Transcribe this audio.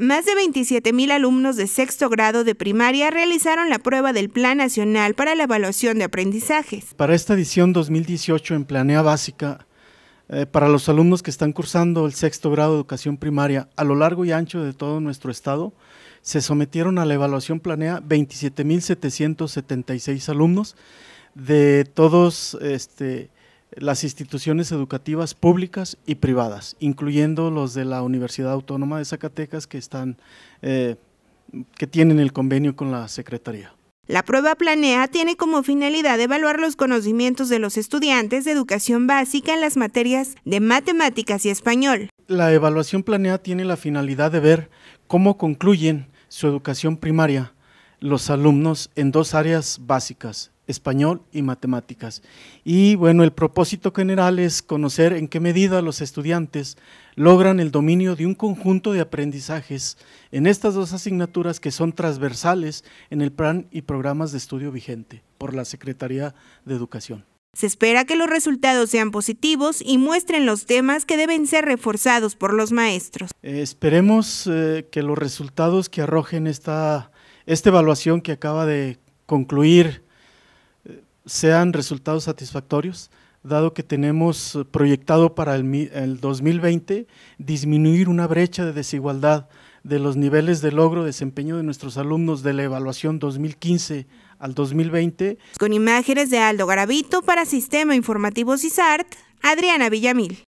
Más de 27.000 alumnos de sexto grado de primaria realizaron la prueba del Plan Nacional para la Evaluación de Aprendizajes. Para esta edición 2018 en Planea Básica, eh, para los alumnos que están cursando el sexto grado de educación primaria a lo largo y ancho de todo nuestro estado, se sometieron a la evaluación Planea 27.776 alumnos de todos este, las instituciones educativas públicas y privadas, incluyendo los de la Universidad Autónoma de Zacatecas que, están, eh, que tienen el convenio con la Secretaría. La prueba Planea tiene como finalidad evaluar los conocimientos de los estudiantes de educación básica en las materias de matemáticas y español. La evaluación Planea tiene la finalidad de ver cómo concluyen su educación primaria los alumnos en dos áreas básicas, español y matemáticas. Y bueno, el propósito general es conocer en qué medida los estudiantes logran el dominio de un conjunto de aprendizajes en estas dos asignaturas que son transversales en el plan y programas de estudio vigente por la Secretaría de Educación. Se espera que los resultados sean positivos y muestren los temas que deben ser reforzados por los maestros. Eh, esperemos eh, que los resultados que arrojen esta evaluación que acaba de concluir sean resultados satisfactorios, dado que tenemos proyectado para el, 2020 disminuir una brecha de desigualdad de los niveles de logro desempeño de nuestros alumnos de la evaluación 2015 al 2020. Con imágenes de Aldo Garavito para Sistema Informativo CISART, Adriana Villamil.